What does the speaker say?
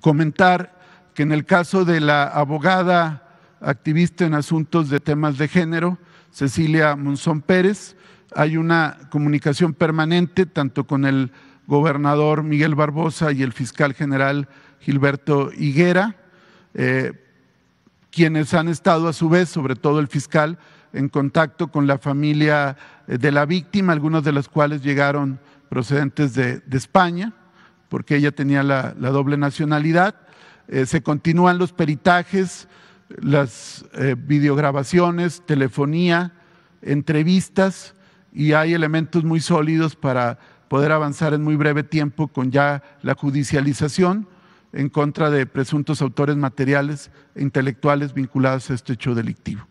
comentar que en el caso de la abogada activista en asuntos de temas de género, Cecilia Monzón Pérez, hay una comunicación permanente tanto con el gobernador Miguel Barbosa y el fiscal general Gilberto Higuera, eh, quienes han estado a su vez, sobre todo el fiscal, en contacto con la familia eh, de la víctima, algunas de las cuales llegaron procedentes de España porque ella tenía la, doble nacionalidad. Eh, se continúan los peritajes, las eh, videograbaciones, telefonía, entrevistas y hay elementos muy sólidos para poder avanzar en muy breve tiempo con ya la judicialización en contra de presuntos autores materiales e intelectuales vinculados a este hecho delictivo.